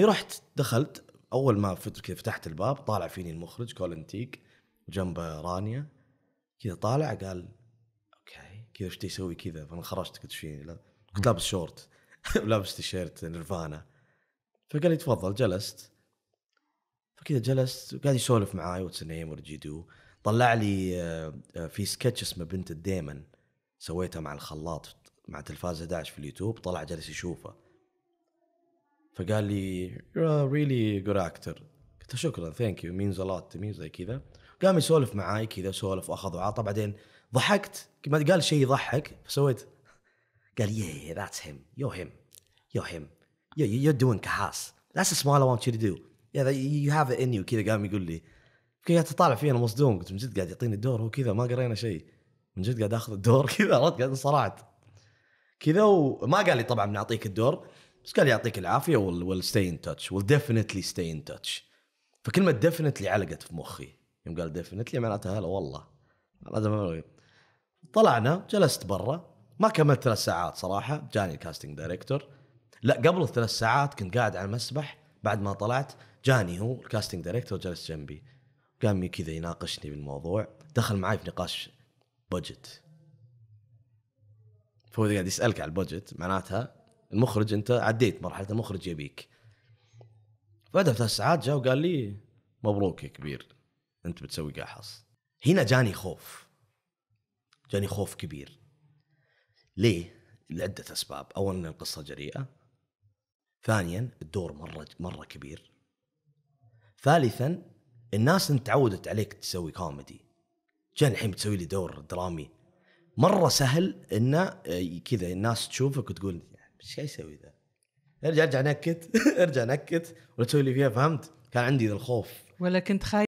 رحت دخلت اول ما كذا فتحت الباب طالع فيني المخرج كولن تيك وجنبه رانيا كذا طالع قال اوكي كذا ايش تسوي كذا فانا خرجت قلت فيني كنت لابس شورت ولابس تيشيرت نيرفانا فقال لي تفضل جلست فكذا جلست وقاعد يسولف معاي واتس نيم ورجيدو طلع لي آه، في سكتش اسمه بنت الديمن سويتها مع الخلاط مع تلفاز 11 في اليوتيوب طلع جلس يشوفه فقال لي يو ار ريلي جود اكتر قلت له شكرا ثانك يو مينز ا لوت مي زي كذا قام يسولف معاي كذا سولف واخذ وعطى بعدين ضحكت ما قال شيء يضحك فسويت قال يا ذاتس هيم يو هيم يو هيم يو دوين كحاس ذاتس سمول اي ونت يو دو يو هاف ان يو كذا قام يقول لي كذا تطالع فيه انا مصدوم قلت من جد قاعد يعطيني الدور هو كذا ما قرينا شيء من جد قاعد اخذ الدور كذا عرفت قاعد انصرعت كذا وما قال لي طبعا بنعطيك الدور بس قال يعطيك العافيه ويل ويل ستي ان تاتش ويل ديفنتلي ستي ان تاتش فكلمه ديفنتلي علقت في مخي يوم قال ديفنتلي معناته هلا والله طلعنا جلست برا ما كملت ثلاث ساعات صراحه جاني الكاستنج دايركتور لا قبل الثلاث ساعات كنت قاعد على المسبح بعد ما طلعت جاني هو الكاستنج دايركتور جلس جنبي قام كذا يناقشني بالموضوع دخل معي في نقاش بجت فهو قاعد يسالك على البجت معناتها المخرج انت عديت مرحله المخرج يبيك بعدها ثلاث ساعات جاء وقال لي مبروك يا كبير انت بتسوي قاحص هنا جاني خوف جاني خوف كبير ليه؟ لعدة أسباب أولا القصة جريئة ثانيا الدور مرة مرة كبير ثالثا الناس انت تعودت عليك تسوي كوميدي جاني الحين بتسوي لي دور درامي مرة سهل انه آه، كذا الناس تشوفك وتقول ايش قاعد يسوي ذا؟ ارجع ارجع نكت ارجع نكت ولا تسوي اللي فيها فهمت؟ كان عندي ذا الخوف ولا كنت خايف